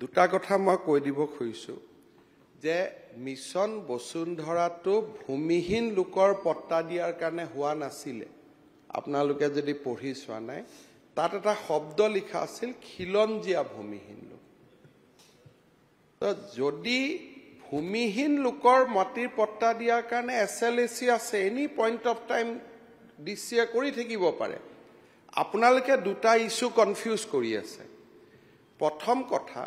দুটা কথা মই কৈ দিব খুজিছোঁ যে মিছন বসুন্ধৰাটো ভূমিহীন লোকৰ পট্টা দিয়াৰ কাৰণে হোৱা নাছিলে আপোনালোকে যদি পঢ়ি চোৱা নাই তাত এটা শব্দ লিখা আছিল খিলঞ্জীয়া ভূমিহীন লোক যদি ভূমিহীন লোকৰ মাটিৰ পট্টা দিয়াৰ কাৰণে এছ এল এ চি আছে any point of time D C কৰি থাকিব পাৰে আপোনালোকে দুটা ইছ্যু কনফিউজ কৰি আছে প্ৰথম কথা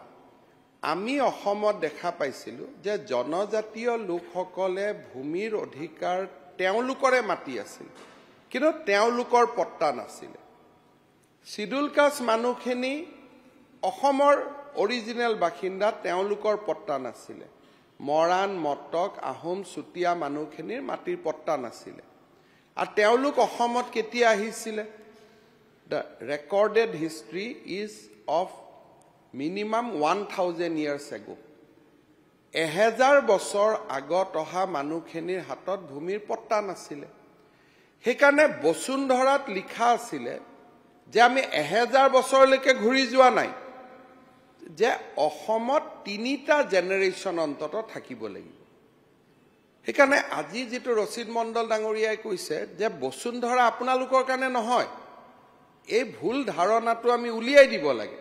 আমি অসমত দেখা পাইছিলোঁ যে জনজাতীয় লোকসকলে ভূমিৰ অধিকাৰ তেওঁলোকৰে মাটি আছিল কিন্তু তেওঁলোকৰ পট্টা নাছিলে চিডুল কাষ্ট মানুহখিনি অসমৰ অৰিজিনেল বাসিন্দা তেওঁলোকৰ পট্টা নাছিলে মৰাণ মটক আহোম চুতীয়া মানুহখিনিৰ মাটিৰ পট্টা নাছিলে আৰু তেওঁলোক অসমত কেতিয়া আহিছিলে the recorded history is of minimum one thousand years ago এহেজাৰ বছৰ আগত অহা মানুহখিনিৰ হাতত ভূমিৰ পট্টা নাছিলে সেইকাৰণে বসুন্ধৰাত লিখা আছিলে যে আমি এহেজাৰ বছৰলৈকে ঘূৰি যোৱা নাই যে অসমত তিনিটা জেনেৰেশ্যন অন্তত থাকিব লাগিব সেইকাৰণে আজি যিটো ৰচিদ মণ্ডল ডাঙৰীয়াই কৈছে যে বসুন্ধৰা আপোনালোকৰ কাৰণে নহয় এই ভুল ধাৰণাটো আমি উলিয়াই দিব লাগে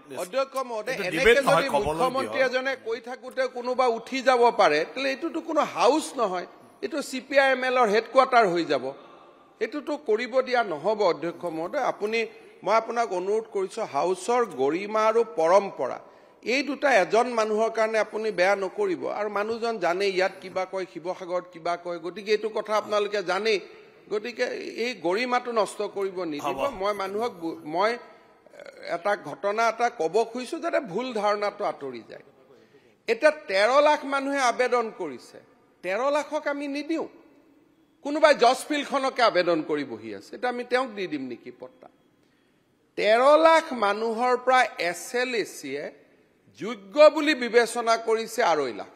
অধ্যক্ষ মহোদয় এনেকৈ মুখ্যমন্ত্ৰী এজনে কৈ থাকোঁতে কোনোবা উঠি যাব পাৰে তেনে এইটোতো কোনো হাউচ নহয় এইটো চি পি আই এম এলৰ হেডকোৱাৰ্টাৰ হৈ যাব এইটোতো কৰিব দিয়া নহ'ব অধ্যক্ষ মহোদয় আপুনি মই আপোনাক অনুৰোধ কৰিছোঁ হাউচৰ গৰিমা আৰু পৰম্পৰা এই দুটা এজন মানুহৰ কাৰণে আপুনি বেয়া নকৰিব আৰু মানুহজন জানেই ইয়াত কিবা কয় শিৱসাগৰত কিবা কয় গতিকে এইটো কথা আপোনালোকে জানেই গতিকে এই গৰিমাটো নষ্ট কৰিব নিদিব মই মানুহক মই এটা ঘটনা এটা ক'ব খুজিছো যাতে ভুল ধাৰণাটো আঁতৰি যায় এতিয়া তেৰ লাখ মানুহে আবেদন কৰিছে তেৰ লাখক আমি নিদিওঁ কোনোবাই জজ ফিল্ডখনকে আবেদন কৰি বহি আছে এতিয়া আমি তেওঁক দি দিম নেকি পত্তা তেৰ লাখ মানুহৰ পৰা এছ এল এ চিয়ে যোগ্য বুলি বিবেচনা কৰিছে আঢ়ৈ লাখ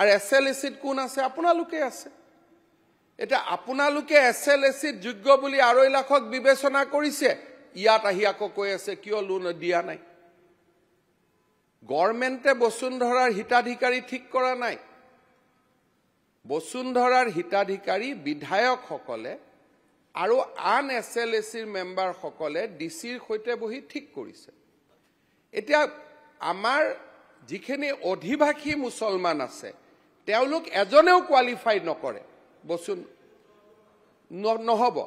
আৰু এছ এল এ চিত কোন আছে আপোনালোকে আছে এটা আপোনালোকে এছ এল এছ চিত যোগ্য বুলি আঢ়ৈ লাখক বিবেচনা কৰিছে ইয়াত আহি আকৌ কৈ আছে কিয় লোন দিয়া নাই গভৰ্ণমেণ্টে বসুন্ধৰাৰ হিতাধিকাৰী ঠিক কৰা নাই বসুন্ধৰাৰ হিতাধিকাৰী বিধায়কসকলে আৰু আন এছ এল এছ চিৰ মেম্বাৰসকলে ডি চিৰ সৈতে বহি ঠিক কৰিছে এতিয়া আমাৰ যিখিনি অধিবাসী মুছলমান আছে তেওঁলোক এজনেও কোৱালিফাই নকৰে বস্তু নহ'ব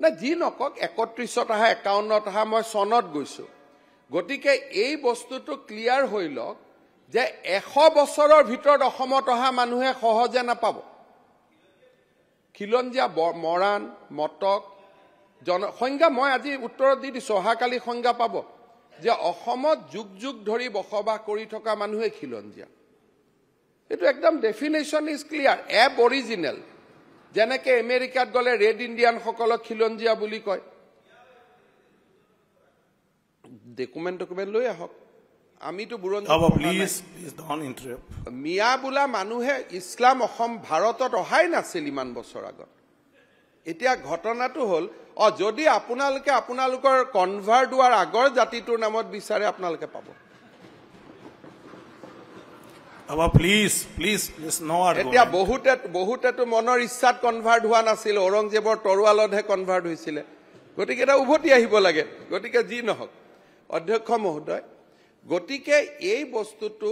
নাই যি নকওক একত্ৰিশ টহা একাৱন্ন টহা মই চনত গৈছোঁ গতিকে এই বস্তুটো ক্লিয়াৰ হৈ লওক যে এশ বছৰৰ ভিতৰত অসমত অহা মানুহে সহজে নাপাব খিলঞ্জীয়া মৰাণ মটক জন সংজ্ঞা মই আজি উত্তৰত দি দিছোঁ অহাকালি সংজ্ঞা পাব যে অসমত যুগ যুগ ধৰি বসবাস কৰি থকা মানুহে খিলঞ্জীয়া এইটো একদম definition is clear aboriginal যেনেকৈ আমেৰিকাত গ'লে ৰেড ইণ্ডিয়ানসকলক খিলঞ্জীয়া বুলি কয় ডকুমেণ্ট ডকুমেণ্ট লৈ আহক আমিতো মিয়া বোলা মানুহে ইছলাম অসম ভাৰতত অহাই নাছিল ইমান বছৰ আগত এতিয়া ঘটনাটো হ'ল অ যদি আপোনালোকে আপোনালোকৰ কনভাৰ্ট হোৱাৰ আগৰ জাতিটোৰ নামত বিচাৰে আপোনালোকে পাব বহুতে বহুতেতো মনৰ ইচ্ছাত কনভাৰ্ট হোৱা নাছিল ঔৰংজেবৰ তৰোৱালতহে কনভাৰ্ট হৈছিলে গতিকে এটা উভতি আহিব লাগে গতিকে যি নহওক অধ্যক্ষ মহোদয় গতিকে এই বস্তুটো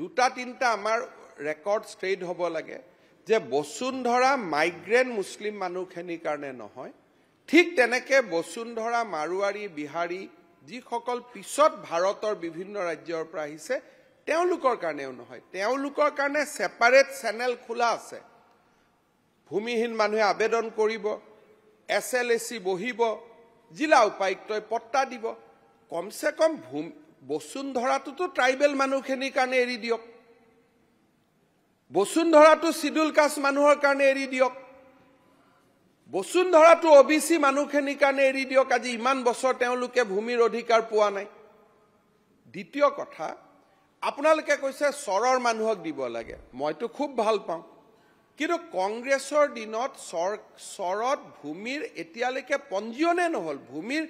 দুটা তিনিটা আমাৰ ৰেকৰ্ড ষ্ট্ৰেইট হ'ব লাগে যে বসুন্ধৰা মাইগ্ৰেণ্ট মুছলিম মানুহখিনিৰ কাৰণে নহয় ঠিক তেনেকৈ বসুন্ধৰা মাৰোৱাৰী বিহাৰী যিসকল পিছত ভাৰতৰ বিভিন্ন ৰাজ্যৰ পৰা আহিছে তেওঁলোকৰ কাৰণেও নহয় তেওঁলোকৰ কাৰণে ছেপাৰেট চেনেল খোলা আছে ভূমিহীন মানুহে আবেদন কৰিব এছ এল এ চি বহিব জিলা উপায়ুক্তই পট্টা দিব কমচে কম ভূমি বসুন্ধৰাটোতো ট্ৰাইবেল মানুহখিনিৰ কাৰণে এৰি দিয়ক বসুন্ধৰাটো চিডুল কাষ্ট মানুহৰ কাৰণে এৰি দিয়ক বসুন্ধৰাটো অ বি চি মানুহখিনিৰ কাৰণে এৰি দিয়ক আজি ইমান বছৰ তেওঁলোকে ভূমিৰ অধিকাৰ পোৱা নাই দ্বিতীয় কথা আপোনালোকে কৈছে চৰৰ মানুহক দিব লাগে মইতো খুব ভাল পাওঁ কিন্তু কংগ্ৰেছৰ দিনত চৰ চৰত ভূমিৰ এতিয়ালৈকে পঞ্জীয়নে নহ'ল ভূমিৰ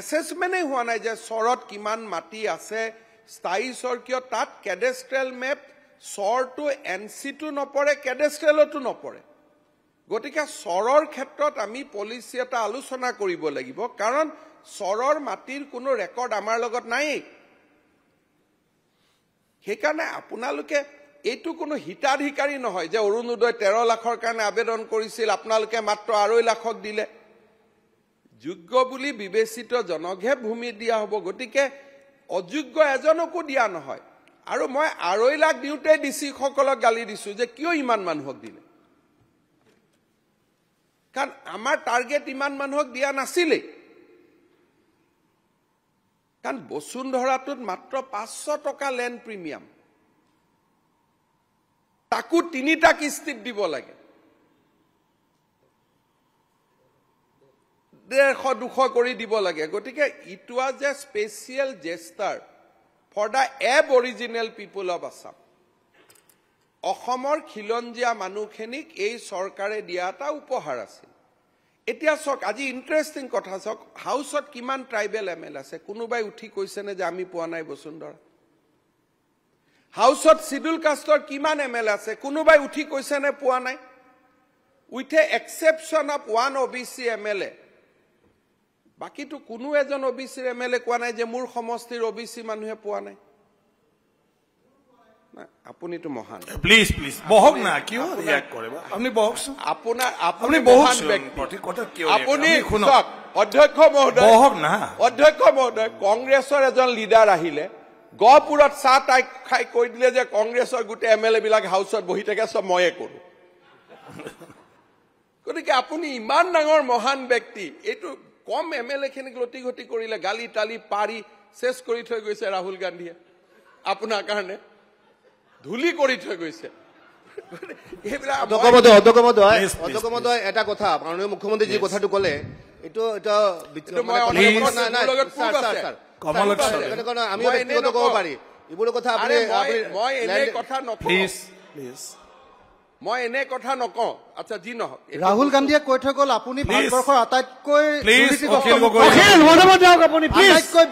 এছেচমেণ্টেই হোৱা নাই যে চৰত কিমান মাটি আছে স্থায়ী চৰ কিয় তাত কেডেষ্ট্ৰেল মেপ চৰটো এন চিটো নপৰে কেডেষ্ট্ৰেলতো নপৰে গতিকে চৰৰ ক্ষেত্ৰত আমি পলিচি এটা আলোচনা কৰিব লাগিব কাৰণ চৰৰ মাটিৰ কোনো ৰেকৰ্ড আমাৰ লগত নায়েই সেইকাৰণে আপোনালোকে এইটো কোনো হিতাধিকাৰী নহয় যে অৰুণোদয় তেৰ লাখৰ কাৰণে আবেদন কৰিছিল আপোনালোকে মাত্ৰ আঢ়ৈ লাখক দিলে যোগ্য বুলি বিবেচিত জনকহে ভূমি দিয়া হ'ব গতিকে অযোগ্য এজনকো দিয়া নহয় আৰু মই আঢ়ৈ লাখ দিওঁতে ডি চিসকলক গালি দিছোঁ যে কিয় ইমান মানুহক দিলে কাৰণ আমাৰ টাৰ্গেট ইমান মানুহক দিয়া নাছিলেই কাৰণ বসুন্ধৰাটোত মাত্ৰ পাঁচশ টকা লেণ্ড প্ৰিমিয়াম তাকো তিনিটা কিস্তিত দিব লাগে ডেৰশ দুশ কৰি দিব লাগে গতিকে it was a special gesture for the aboriginal people of Assam অসমৰ খিলঞ্জীয়া মানুহখিনিক এই চৰকাৰে দিয়া এটা উপহাৰ আছিল এতিয়া চাওক আজি ইণ্টাৰেষ্টিং কথা চাওক হাউচত কিমান ট্ৰাইবেল এম এল এ আছে কোনোবাই উঠি কৈছেনে যে আমি পোৱা নাই বসুন্ধৰা হাউচত চিডুল কাষ্টৰ কিমান এম এল এ আছে কোনোবাই উঠি কৈছেনে পোৱা নাই with a exception of one O' B C M L A বাকীতো কোনো এজন অ' বি চিৰ এম এল এ কোৱা নাই যে মোৰ সমষ্টিৰ অ' বি চি মানুহে পোৱা নাই আপুনিটো মহান প্লিজ প্লিজ বহক না কিয় ৰিয়েক্ট কৰে আপুনি বহকচোন আপোনাৰ আপুনি বহুত ব্যক্তি কথা কিয় আপুনি শুনক অধ্যক্ষ মহোদয় বহক না অধ্যক্ষ মহোদয় কংগ্ৰেছৰ এজন লিডাৰ আহিলে গহপুৰত চাহ তাই খাই কৈ দিলে যে কংগ্ৰেছৰ গোটেই এম এল এ বিলাক হাউচত বহি থাকে চব ময়ে কৰো গতিকে আপুনি ইমান ডাঙৰ মহান ব্যক্তি এইটো কম এম এল এখিনিক লটি ঘটি কৰিলে গালি তালি পাৰি চেছ কৰি থৈ গৈছে ৰাহুল গান্ধীয়ে আপোনাৰ কাৰণে ধূলি কৰি থৈ গৈছে এটা কথা মাননীয় যি কথাটো কলে এইটো এটা আমি এইবোৰ কথা মই এনে কথা নকওঁ আচ্ছা যি নহওক ৰাহুল গান্ধীয়ে কৈ থৈ গল আপুনি ভাৰতবৰ্ষৰ আটাইতকৈ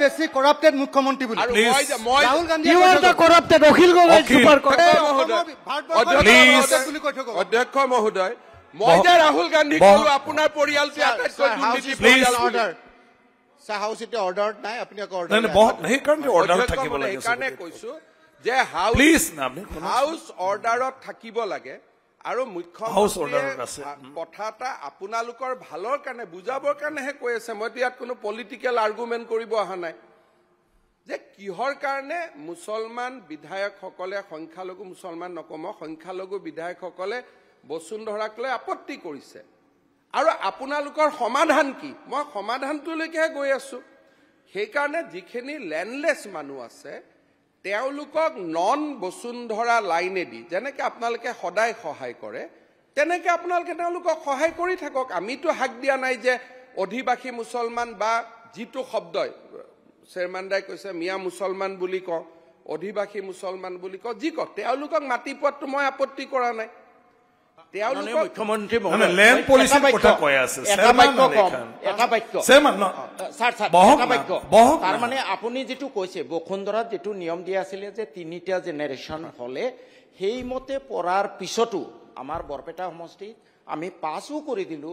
বেছি কৰাপ্টেড মুখ্যমন্ত্ৰী বুলি ৰাহুল গান্ধীয়ে অধ্যক্ষ মহোদয় মই যে ৰাহুল গান্ধী কলো আপোনাৰ পৰিয়ালটো আটাইতকৈ হাউচ অৰ্ডাৰত থাকিব লাগে আৰু মুখ্য কথা এটা আপোনালোকৰ ভালৰ কাৰণে বুজাবৰ কাৰণেহে কৈ আছে মইতো ইয়াত কোনো পলিটিকেল আৰ্গুমেণ্ট কৰিব অহা নাই যে কিহৰ কাৰণে মুছলমান বিধায়কসকলে সংখ্যালঘু মুছলমান নকমক সংখ্যালঘু বিধায়কসকলে বসুন্ধৰাক লৈ আপত্তি কৰিছে আৰু আপোনালোকৰ সমাধান কি মই সমাধানটোলৈকেহে গৈ আছো সেইকাৰণে যিখিনি লেণ্ডলেছ মানুহ আছে তেওঁলোকক নন বসুন্ধৰা লাইনেদি যেনেকে আপোনালোকে সদায় সহায় কৰে তেনেকে আপোনালোকে তেওঁলোকক সহায় কৰি থাকক আমিতো হাক দিয়া নাই যে অধিবাসী মুছলমান বা যিটো শব্দই চেয়াৰমেণ্ডাই কৈছে মিয়া মুছলমান বুলি কওঁ অধিবাসী মুছলমান বুলি কওঁ যি কওঁ তেওঁলোকক মাতি পোৱাতো মই আপত্তি কৰা নাই Uh, uh, তাৰমানে আপুনি যিটো কৈছে বসুন্ধৰাত যিটো নিয়ম দিয়া আছিলে যে তিনিটা জেনেৰেশ্যন হলে সেইমতে পৰাৰ পিছতো আমাৰ বৰপেটা সমষ্টিত আমি পাছো কৰি দিলো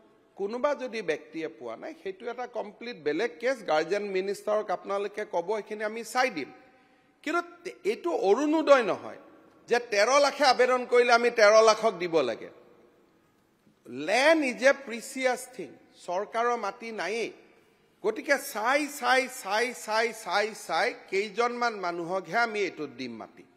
কোনোবা যদি ব্যক্তিয়ে পোৱা নাই সেইটো এটা কমপ্লিট বেলেগ কেছ গাৰ্জেন মিনিষ্টাৰক আপোনালোকে ক'ব সেইখিনি আমি চাই দিম কিন্তু এইটো অৰুণোদয় নহয় যে তেৰ লাখে আবেদন কৰিলে আমি তেৰ লাখক দিব লাগে land is a precious thing চৰকাৰৰ মাটি নায়েই গতিকে চাই চাই চাই চাই চাই চাই কেইজনমান মানুহকহে আমি এইটোত দিম মাটি